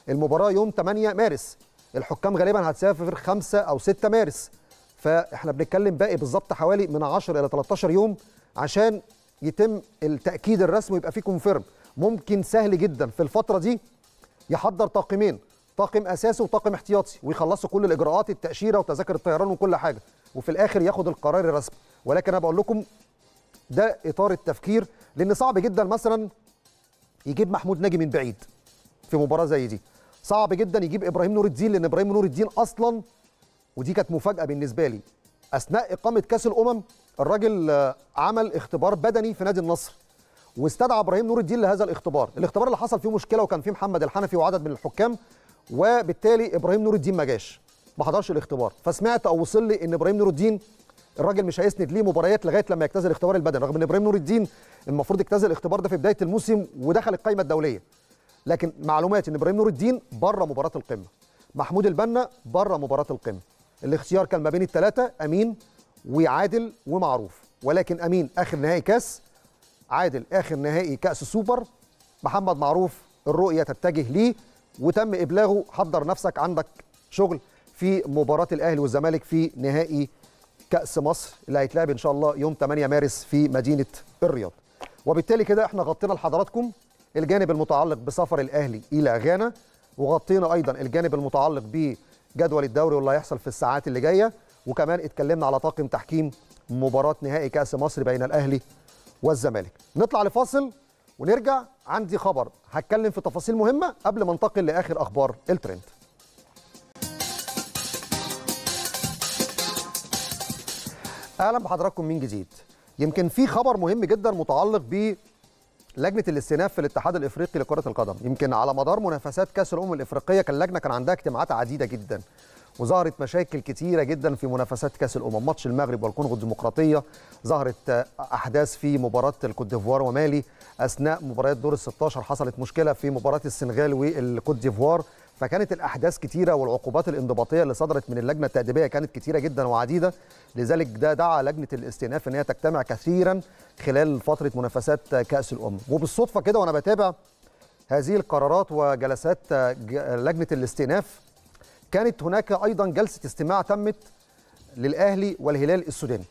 المباراه يوم 8 مارس الحكام غالبا هتسافر 5 او 6 مارس فاحنا بنتكلم باقي بالظبط حوالي من 10 الى 13 يوم عشان يتم التاكيد الرسمي ويبقى فيه كونفيرم ممكن سهل جدا في الفتره دي يحضر طاقمين طاقم اساسي وطاقم احتياطي ويخلصوا كل الاجراءات التاشيره وتذاكر الطيران وكل حاجه وفي الاخر ياخد القرار الرسمي ولكن انا بقول لكم ده اطار التفكير لان صعب جدا مثلا يجيب محمود ناجي من بعيد في مباراه زي دي صعب جدا يجيب ابراهيم نور الدين لان ابراهيم نور الدين اصلا ودي كانت مفاجاه بالنسبه لي اثناء اقامه كاس الامم الراجل آه، عمل اختبار بدني في نادي النصر واستدعى ابراهيم نور الدين لهذا الاختبار الاختبار اللي حصل فيه مشكله وكان فيه محمد الحنفي وعدد من الحكام وبالتالي ابراهيم نور الدين ما جاش ما حضرش الاختبار فسمعت او وصل لي ان ابراهيم نور الدين الراجل مش هيسند ليه مباريات لغايه لما يجتاز الاختبار البدني رغم ان ابراهيم نور الدين المفروض يجتاز الاختبار ده في بدايه الموسم ودخل القائمه الدوليه لكن معلومات ان ابراهيم نور الدين بره مباراه القمه محمود البنا بره مباراه القمه الاختيار كان ما بين الثلاثه امين وعادل ومعروف ولكن امين اخر نهائي كاس عادل اخر نهائي كاس السوبر محمد معروف الرؤيه تتجه ليه وتم ابلاغه حضر نفسك عندك شغل في مباراه الاهلي والزمالك في نهائي كاس مصر اللي هيتلعب ان شاء الله يوم 8 مارس في مدينه الرياض وبالتالي كده احنا غطينا لحضراتكم الجانب المتعلق بسفر الاهلي الى غانا وغطينا ايضا الجانب المتعلق بجدول الدوري واللي هيحصل في الساعات اللي جايه وكمان اتكلمنا على طاقم تحكيم مباراه نهائي كاس مصر بين الاهلي والزمالك نطلع لفاصل ونرجع عندي خبر هتكلم في تفاصيل مهمه قبل ما انتقل لاخر اخبار الترند اهلا بحضراتكم من جديد يمكن في خبر مهم جدا متعلق ب لجنه الاستئناف في الاتحاد الافريقي لكره القدم يمكن على مدار منافسات كاس الامم الافريقيه كان اللجنه كان عندها اجتماعات عديده جدا وظهرت مشاكل كتيرة جدا في منافسات كأس الأمم ماتش المغرب والكونغو الديمقراطية ظهرت أحداث في مباراة الكوت ديفوار ومالي أثناء مباريات دور ال 16 حصلت مشكلة في مباراة السنغال والكوت ديفوار فكانت الأحداث كتيرة والعقوبات الانضباطية اللي صدرت من اللجنة التأديبية كانت كتيرة جدا وعديدة لذلك ده دعا لجنة الاستئناف أن هي تجتمع كثيرا خلال فترة منافسات كأس الأمم وبالصدفة كده وأنا بتابع هذه القرارات وجلسات لجنة الاستئناف كانت هناك أيضا جلسة استماع تمت للأهلي والهلال السوداني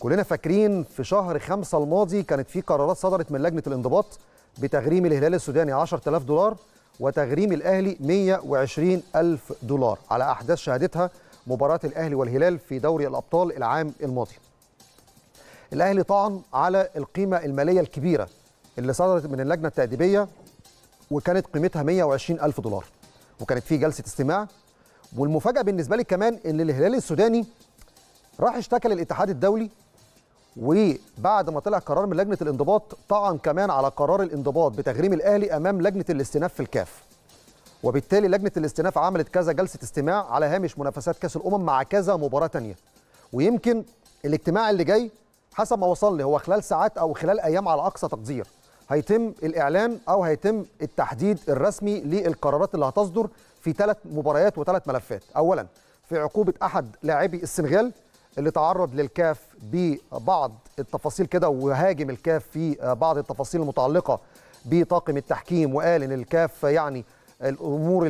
كلنا فاكرين في شهر خمسة الماضي كانت في قرارات صدرت من لجنة الانضباط بتغريم الهلال السوداني 10000 دولار وتغريم الأهلي 120 ألف دولار على أحداث شهادتها مباراة الأهلي والهلال في دوري الأبطال العام الماضي الأهلي طعن على القيمة المالية الكبيرة اللي صدرت من اللجنة التأديبية وكانت قيمتها 120 ألف دولار وكانت في جلسة استماع والمفاجأة بالنسبة لي كمان إن الهلال السوداني راح اشتكى للاتحاد الدولي وبعد ما طلع قرار من لجنه الانضباط طعن كمان على قرار الانضباط بتغريم الاهلي امام لجنه الاستئناف في الكاف وبالتالي لجنه الاستئناف عملت كذا جلسه استماع على هامش منافسات كاس الامم مع كذا مباراه ثانيه. ويمكن الاجتماع اللي جاي حسب ما وصل لي هو خلال ساعات او خلال ايام على اقصى تقدير هيتم الاعلان او هيتم التحديد الرسمي للقرارات اللي هتصدر في ثلاث مباريات وثلاث ملفات اولا في عقوبه احد لاعبي السنغال اللي تعرض للكاف ببعض التفاصيل كده وهاجم الكاف في بعض التفاصيل المتعلقه بطاقم التحكيم وقال ان الكاف يعني الامور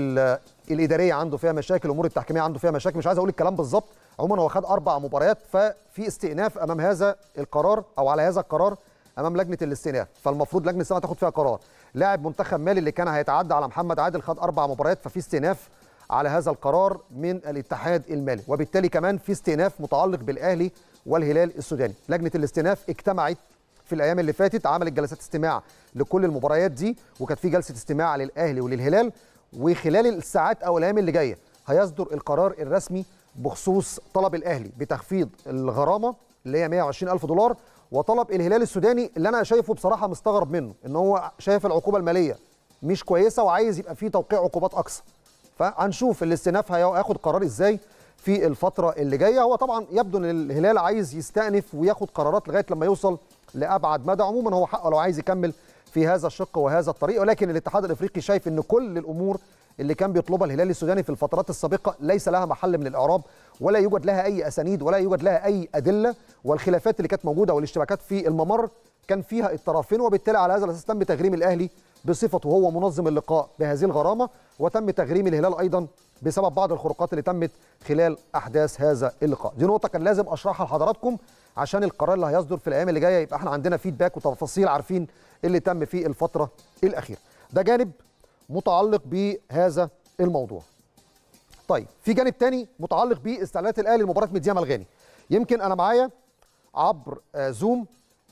الاداريه عنده فيها مشاكل الامور التحكيميه عنده فيها مشاكل مش عايز اقول الكلام بالظبط عموما هو خد اربع مباريات ففي استئناف امام هذا القرار او على هذا القرار امام لجنه الاستئناف فالمفروض لجنه الاستئناف تاخد فيها قرار لاعب منتخب مالي اللي كان هيتعدى على محمد عادل خد اربع مباريات ففي استئناف على هذا القرار من الاتحاد المالي وبالتالي كمان في استئناف متعلق بالاهلي والهلال السوداني لجنه الاستئناف اجتمعت في الايام اللي فاتت عملت جلسات استماع لكل المباريات دي وكانت في جلسه استماع للاهلي وللهلال وخلال الساعات او الايام اللي جايه هيصدر القرار الرسمي بخصوص طلب الاهلي بتخفيض الغرامه اللي هي 120 الف دولار وطلب الهلال السوداني اللي انا شايفه بصراحه مستغرب منه ان هو شايف العقوبه الماليه مش كويسه وعايز يبقى فيه توقيع عقوبات اقصى فهنشوف الاستئناف هياخد قرار ازاي في الفتره اللي جايه هو طبعا يبدو ان الهلال عايز يستأنف وياخد قرارات لغايه لما يوصل لابعد مدى عموما هو حقه لو عايز يكمل في هذا الشق وهذا الطريق ولكن الاتحاد الافريقي شايف ان كل الامور اللي كان بيطلبها الهلال السوداني في الفترات السابقه ليس لها محل من الاعراب ولا يوجد لها اي اسانيد ولا يوجد لها اي ادله والخلافات اللي كانت موجوده والاشتباكات في الممر كان فيها الطرفين وبالتالي على هذا الاساس تم تغريم الاهلي بصفته هو منظم اللقاء بهذه الغرامه وتم تغريم الهلال ايضا بسبب بعض الخروقات اللي تمت خلال احداث هذا اللقاء دي نقطه كان لازم اشرحها لحضراتكم عشان القرار اللي هيصدر في الايام اللي جايه يبقى احنا عندنا فيدباك وتفاصيل عارفين اللي تم في الفتره الاخيره ده جانب متعلق بهذا الموضوع طيب في جانب تاني متعلق باستعلانات الاهلي لمباراه ميديام الغاني يمكن انا معايا عبر زوم آه،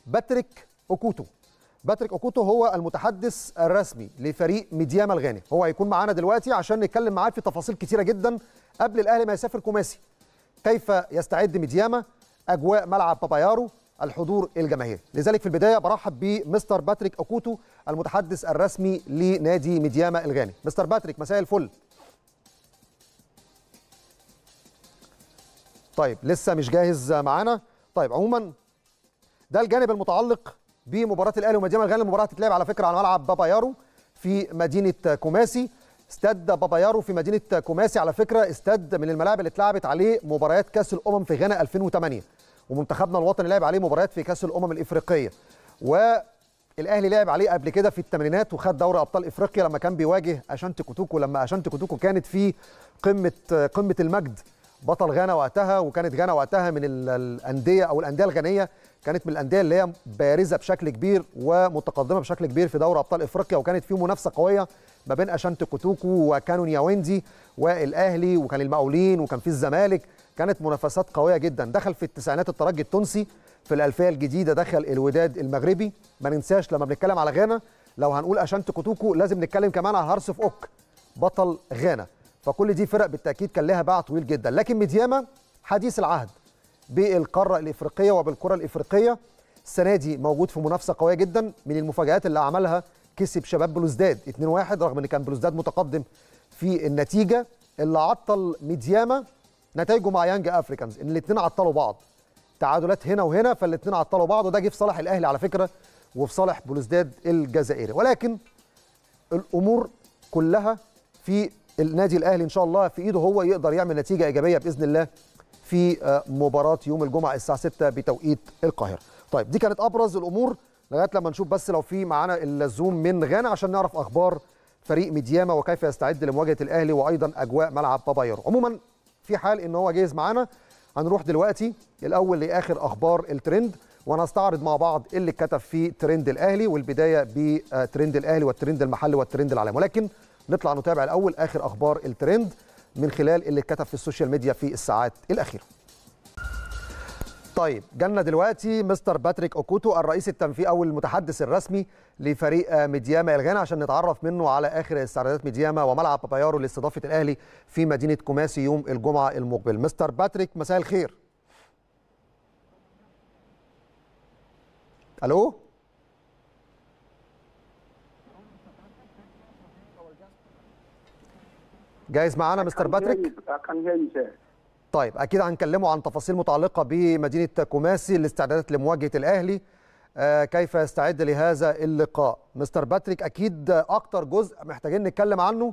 باتريك اوكوتو باتريك اوكوتو هو المتحدث الرسمي لفريق ميدياما الغاني هو هيكون معانا دلوقتي عشان نتكلم معاه في تفاصيل كتيره جدا قبل الاهلي ما يسافر كوماسي كيف يستعد ميدياما اجواء ملعب بابايارو الحضور الجماهيري لذلك في البدايه برحب بمستر باتريك اوكوتو المتحدث الرسمي لنادي ميدياما الغاني مستر باتريك مساء الفل طيب لسه مش جاهز معانا طيب عموما ده الجانب المتعلق بمباراه الاهلي ومدينه الغالي المباراه هتتلعب على فكره على ملعب بابا يارو في مدينه كوماسي استاد بابا يارو في مدينه كوماسي على فكره استاد من الملاعب اللي اتلعبت عليه مباريات كاس الامم في غانا 2008 ومنتخبنا الوطني لعب عليه مباريات في كاس الامم الافريقيه والاهلي لعب عليه قبل كده في الثمانينات وخد دوري ابطال افريقيا لما كان بيواجه اشانتي كوتوكو لما اشانتي كوتوكو كانت في قمه قمه المجد بطل غانا وقتها وكانت غانا وقتها من الانديه او الانديه الغنيه كانت من الانديه اللي هي بارزه بشكل كبير ومتقدمه بشكل كبير في دوري ابطال افريقيا وكانت في منافسه قويه ما بين اشانتي كوتوكو وكانون ياويندي والاهلي وكان المقاولين وكان في الزمالك كانت منافسات قويه جدا دخل في التسعينات الترجي التونسي في الالفيه الجديده دخل الوداد المغربي ما ننساش لما بنتكلم على غانا لو هنقول اشانتي كوتوكو لازم نتكلم كمان على هارسف اوك بطل غانا فكل دي فرق بالتاكيد كان لها باع طويل جدا لكن مدياما حديث العهد بالقاره الافريقيه وبالكره الافريقيه السنه دي موجود في منافسه قويه جدا من المفاجات اللي عملها كسب شباب بلوزداد 2-1 رغم ان كان بلوزداد متقدم في النتيجه اللي عطل ميدياما نتائجه مع يانج افريكانز ان الاثنين عطلوا بعض تعادلات هنا وهنا فالاثنين عطلوا بعض وده جه في صالح الاهلي على فكره وفي صالح بلوزداد الجزائري ولكن الامور كلها في النادي الاهلي ان شاء الله في ايده هو يقدر يعمل نتيجه ايجابيه باذن الله في آه، مباراه يوم الجمعه الساعه 6 بتوقيت القاهره. طيب دي كانت ابرز الامور لغايه لما نشوف بس لو في معانا الزوم من غانا عشان نعرف اخبار فريق ميدياما وكيف يستعد لمواجهه الاهلي وايضا اجواء ملعب بابايرو. عموما في حال ان هو جاهز معانا هنروح دلوقتي الاول لاخر اخبار الترند ونستعرض مع بعض اللي اتكتب في ترند الاهلي والبدايه بترند الاهلي والترند المحلي والترند العالمي ولكن نطلع نتابع الاول اخر اخبار الترند من خلال اللي اتكتب في السوشيال ميديا في الساعات الاخيره طيب جالنا دلوقتي مستر باتريك اوكوتو الرئيس التنفيذي او المتحدث الرسمي لفريق ميدياما الغانا عشان نتعرف منه على اخر استعدادات ميدياما وملعب بابايارو لاستضافه الاهلي في مدينه كوماسي يوم الجمعه المقبل مستر باتريك مساء الخير الو جاهز معانا مستر باتريك؟ كان جاهز طيب اكيد هنكلمه عن تفاصيل متعلقه بمدينه كوماسي الاستعدادات لمواجهه الاهلي آه، كيف يستعد لهذا اللقاء مستر باتريك اكيد اكتر جزء محتاجين نتكلم عنه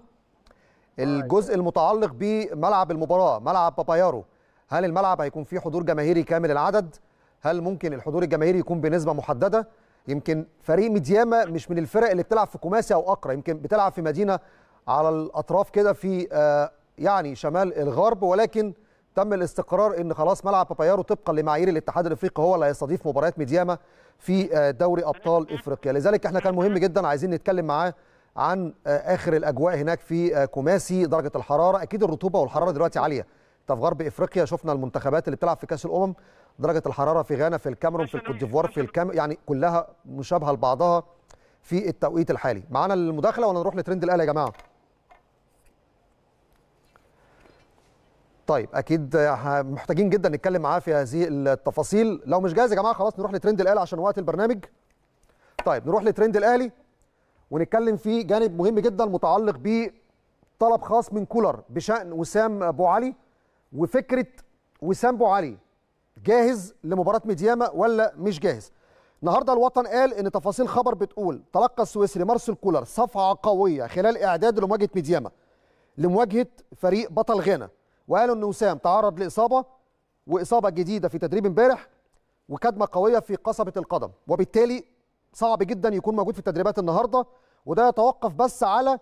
آه، الجزء المتعلق بملعب المباراه ملعب بابايارو هل الملعب هيكون فيه حضور جماهيري كامل العدد هل ممكن الحضور الجماهيري يكون بنسبه محدده يمكن فريق ميدياما مش من الفرق اللي بتلعب في كوماسي او اقرا يمكن بتلعب في مدينه على الاطراف كده في آه، يعني شمال الغرب ولكن تم الاستقرار ان خلاص ملعب بابايارو طبقا لمعايير الاتحاد الافريقي هو اللي هيستضيف مباريات ميدياما في آه، دوري ابطال افريقيا لذلك احنا كان مهم جدا عايزين نتكلم معاه عن آه، اخر الاجواء هناك في كوماسي درجه الحراره اكيد الرطوبه والحراره دلوقتي عاليه انت في غرب افريقيا شفنا المنتخبات اللي بتلعب في كاس الامم درجه الحراره في غانا في الكاميرون في الكوت ديفوار في الكام يعني كلها مشابهه لبعضها في التوقيت الحالي معانا المداخله ولا نروح لترند الاهلي يا جماعه طيب اكيد محتاجين جدا نتكلم معاه في هذه التفاصيل لو مش جاهز يا جماعه خلاص نروح لترند الاهلي عشان وقت البرنامج طيب نروح لترند الاهلي ونتكلم في جانب مهم جدا متعلق ب طلب خاص من كولر بشان وسام ابو علي وفكره وسام ابو علي جاهز لمباراه ميدياما ولا مش جاهز النهارده الوطن قال ان تفاصيل خبر بتقول تلقى السويسري مارسيل كولر صفعه قويه خلال اعداد لمواجهه ميدياما لمواجهه فريق بطل غانا وقالوا ان وسام تعرض لاصابه واصابه جديده في تدريب امبارح وكدمه قويه في قصبه القدم وبالتالي صعب جدا يكون موجود في التدريبات النهارده وده يتوقف بس على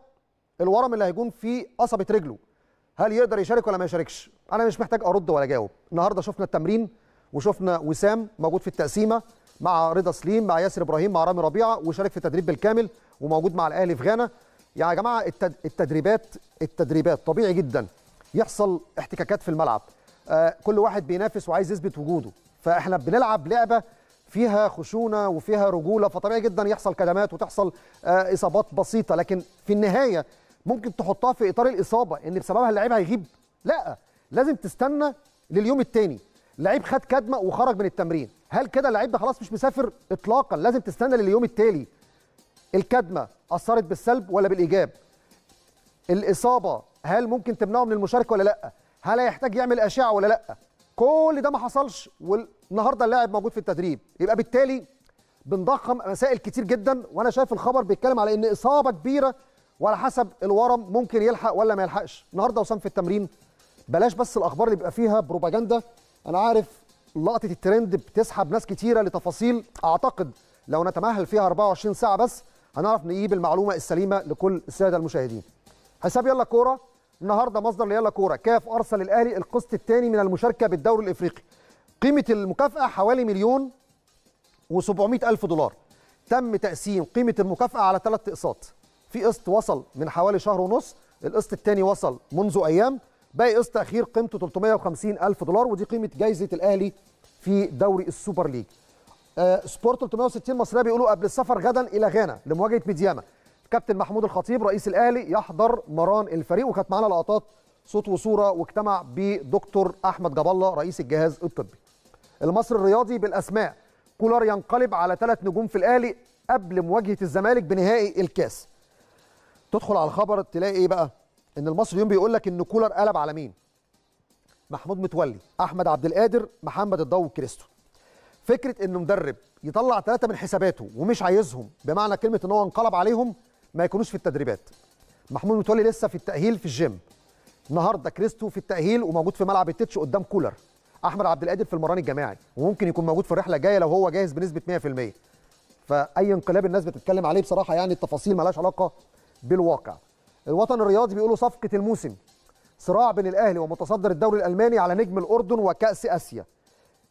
الورم اللي هيكون في قصبه رجله هل يقدر يشارك ولا ما يشاركش انا مش محتاج ارد ولا اجاوب النهارده شفنا التمرين وشفنا وسام موجود في التقسيمه مع رضا سليم مع ياسر ابراهيم مع رامي ربيعه وشارك في التدريب بالكامل وموجود مع الاهلي في غانا يا يعني جماعه التدريبات التدريبات طبيعي جدا يحصل احتكاكات في الملعب آه، كل واحد بينافس وعايز يثبت وجوده فاحنا بنلعب لعبه فيها خشونه وفيها رجوله فطبيعي جدا يحصل كدمات وتحصل آه، اصابات بسيطه لكن في النهايه ممكن تحطها في اطار الاصابه ان بسببها اللعيب هيغيب لا لازم تستنى لليوم الثاني لعيب خد كدمه وخرج من التمرين هل كده اللعيب ده خلاص مش مسافر اطلاقا لازم تستنى لليوم التالي الكدمه اثرت بالسلب ولا بالايجاب الاصابه هل ممكن تمنعه من المشاركه ولا لا هل هيحتاج يعمل اشعه ولا لا كل ده ما حصلش والنهارده اللاعب موجود في التدريب يبقى بالتالي بنضخم مسائل كتير جدا وانا شايف الخبر بيتكلم على ان اصابه كبيره وعلى حسب الورم ممكن يلحق ولا ما يلحقش النهارده وسام في التمرين بلاش بس الاخبار اللي بيبقى فيها بروباجندا انا عارف لقطه الترند بتسحب ناس كتيره لتفاصيل اعتقد لو نتمهل فيها 24 ساعه بس هنعرف نجيب المعلومه السليمه لكل الساده المشاهدين حساب يلا كوره النهارده مصدر ليلا كوره كاف ارسل الاهلي القسط الثاني من المشاركه بالدوري الافريقي قيمه المكافاه حوالي مليون و700 الف دولار تم تقسيم قيمه المكافاه على ثلاث اقساط في قسط وصل من حوالي شهر ونص القسط الثاني وصل منذ ايام باقي قسط اخير قيمته 350 الف دولار ودي قيمه جايزه الاهلي في دوري السوبر ليج آه سبورت 360 مصريه بيقولوا قبل السفر غدا الى غانا لمواجهه ميدياما كابتن محمود الخطيب رئيس الاهلي يحضر مران الفريق وكانت معانا لقطات صوت وصوره واجتمع بدكتور احمد جاب الله رئيس الجهاز الطبي. المصري الرياضي بالاسماء كولر ينقلب على ثلاث نجوم في الاهلي قبل مواجهه الزمالك بنهائي الكاس. تدخل على الخبر تلاقي ايه بقى؟ ان المصري اليوم بيقول لك ان كولر قلب على مين؟ محمود متولي، احمد عبد القادر، محمد الضو كريستو. فكره ان مدرب يطلع ثلاثه من حساباته ومش عايزهم بمعنى كلمه ان هو انقلب عليهم ما يكونوش في التدريبات محمود متولي لسه في التاهيل في الجيم النهارده كريستو في التاهيل وموجود في ملعب التتش قدام كولر احمد عبد القادر في المران الجماعي وممكن يكون موجود في الرحله الجايه لو هو جاهز بنسبه 100% فاي انقلاب الناس بتتكلم عليه بصراحه يعني التفاصيل مالهاش علاقه بالواقع الوطن الرياضي بيقولوا صفقه الموسم صراع بين الاهلي ومتصدر الدوري الالماني على نجم الاردن وكاس اسيا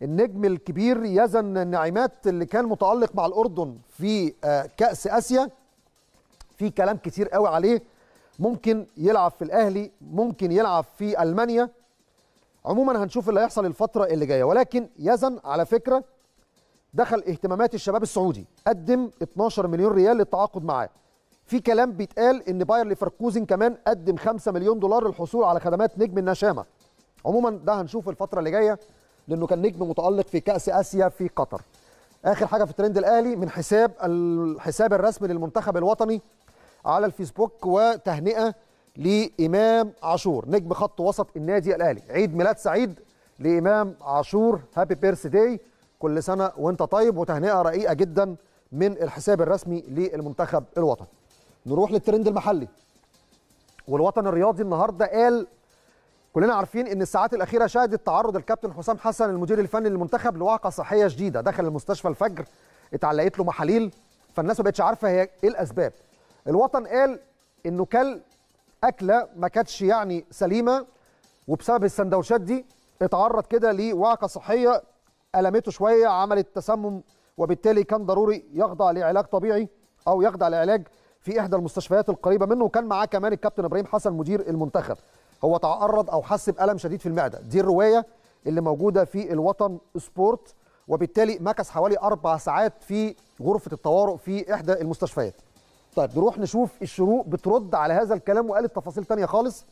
النجم الكبير يزن النعيمات اللي كان متالق مع الاردن في آه، كاس اسيا في كلام كتير قوي عليه ممكن يلعب في الاهلي ممكن يلعب في المانيا عموما هنشوف اللي هيحصل الفتره اللي جايه ولكن يزن على فكره دخل اهتمامات الشباب السعودي قدم 12 مليون ريال للتعاقد معاه في كلام بيتقال ان باير ليفركوزن كمان قدم 5 مليون دولار للحصول على خدمات نجم النشامه عموما ده هنشوف الفتره اللي جايه لانه كان نجم متالق في كاس اسيا في قطر اخر حاجه في الترند الاهلي من حساب الحساب الرسمي للمنتخب الوطني على الفيسبوك وتهنئه لامام عاشور نجم خط وسط النادي الاهلي عيد ميلاد سعيد لامام عاشور هابي بيرث داي كل سنه وانت طيب وتهنئه رقيقه جدا من الحساب الرسمي للمنتخب الوطني نروح للترند المحلي والوطن الرياضي النهارده قال كلنا عارفين ان الساعات الاخيره شهدت تعرض الكابتن حسام حسن المدير الفني للمنتخب لوعقه صحيه شديده دخل المستشفى الفجر اتعلقت له محاليل فالناس ما بقتش عارفه هي ايه الاسباب الوطن قال انه كل اكله ما كانتش يعني سليمه وبسبب السندوتشات دي اتعرض كده لوعكه صحيه المته شويه عملت تسمم وبالتالي كان ضروري يخضع لعلاج طبيعي او يخضع لعلاج في احدى المستشفيات القريبه منه وكان معاه كمان الكابتن ابراهيم حسن مدير المنتخب هو تعرض او حس بالم شديد في المعده دي الروايه اللي موجوده في الوطن سبورت وبالتالي مكث حوالي اربع ساعات في غرفه الطوارئ في احدى المستشفيات طيب نروح نشوف الشروق بترد على هذا الكلام وقالت تفاصيل تانية خالص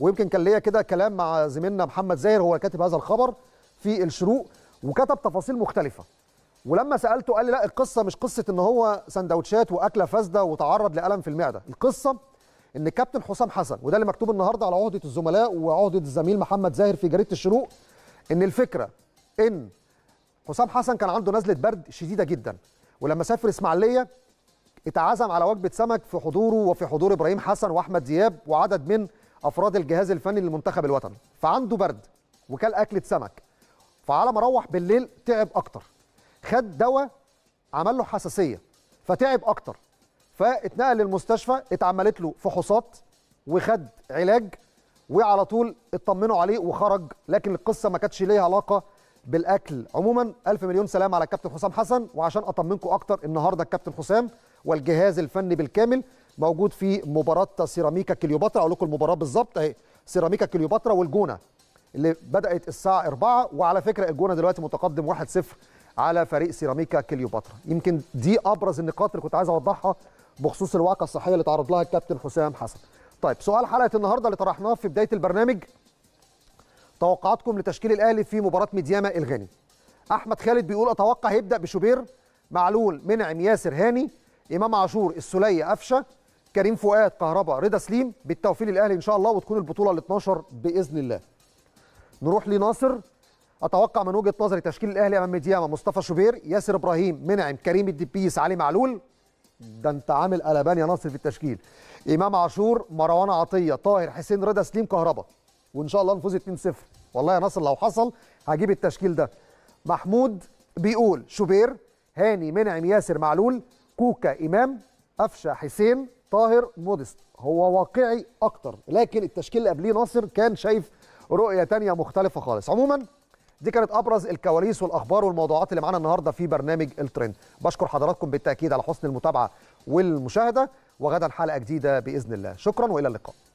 ويمكن كان ليا كده كلام مع زميلنا محمد زاهر هو كاتب هذا الخبر في الشروق وكتب تفاصيل مختلفة ولما سألته قال لي لا القصة مش قصة ان هو سندوتشات واكلة فاسدة وتعرض لألم في المعدة القصة ان كابتن حسام حسن وده اللي مكتوب النهاردة على عهدة الزملاء وعهدة الزميل محمد زاهر في جريدة الشروق ان الفكرة ان حسام حسن كان عنده نزلة برد شديدة جدا ولما سافر اسماعيلية اتعزم على وجبه سمك في حضوره وفي حضور ابراهيم حسن واحمد دياب وعدد من افراد الجهاز الفني للمنتخب الوطني فعنده برد وكل اكله سمك فعلى ما روح بالليل تعب اكتر خد دواء عمل له حساسيه فتعب اكتر فاتنقل للمستشفى اتعملت له فحوصات وخد علاج وعلى طول اطمنوا عليه وخرج لكن القصه ما كانتش ليها علاقه بالاكل عموما الف مليون سلام على الكابتن حسام حسن وعشان اطمنكم اكتر النهارده الكابتن حسام والجهاز الفني بالكامل موجود في مباراه سيراميكا كليوباترا اقول لكم المباراه بالظبط اهي سيراميكا كليوباترا والجونه اللي بدات الساعه 4 وعلى فكره الجونه دلوقتي متقدم 1-0 على فريق سيراميكا كليوباترا يمكن دي ابرز النقاط اللي كنت عايز اوضحها بخصوص الواقعه الصحيه اللي تعرض لها الكابتن حسام حسن طيب سؤال حلقه النهارده اللي طرحناه في بدايه البرنامج توقعاتكم لتشكيل الاهلي في مباراه ميدياما الغاني احمد خالد بيقول اتوقع هيبدا بشوبير معلول منعم ياسر هاني امام عاشور السوليه قفشه كريم فؤاد كهربا رضا سليم بالتوفيق للاهلي ان شاء الله وتكون البطوله ال 12 باذن الله نروح لناصر اتوقع من وجهه نظري تشكيل الاهلي امام مدياما مصطفى شوبير ياسر ابراهيم منعم كريم الدبيس علي معلول ده انت عامل قلبان يا ناصر في التشكيل امام عاشور مروان عطيه طاهر حسين رضا سليم كهربا وان شاء الله نفوز 2-0 والله يا ناصر لو حصل هجيب التشكيل ده محمود بيقول شوبير هاني منعم ياسر معلول كوكا امام قفشه حسين طاهر مودست هو واقعي اكتر لكن التشكيل اللي قبليه ناصر كان شايف رؤيه تانية مختلفه خالص عموما دي كانت ابرز الكواليس والاخبار والموضوعات اللي معانا النهارده في برنامج الترند بشكر حضراتكم بالتاكيد على حسن المتابعه والمشاهده وغدا حلقه جديده باذن الله شكرا والى اللقاء